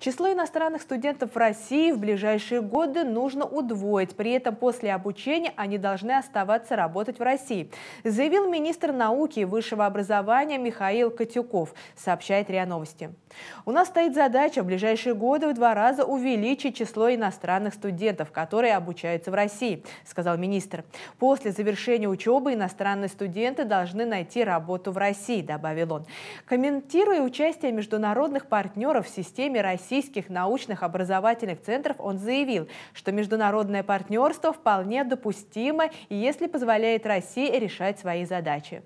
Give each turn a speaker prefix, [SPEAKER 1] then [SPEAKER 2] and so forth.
[SPEAKER 1] Число иностранных студентов в России в ближайшие годы нужно удвоить. При этом после обучения они должны оставаться работать в России, заявил министр науки и высшего образования Михаил Котюков, сообщает РИА Новости. У нас стоит задача в ближайшие годы в два раза увеличить число иностранных студентов, которые обучаются в России, сказал министр. После завершения учебы иностранные студенты должны найти работу в России, добавил он. Комментируя участие международных партнеров в системе России, российских научных образовательных центров он заявил, что международное партнерство вполне допустимо, если позволяет России решать свои задачи.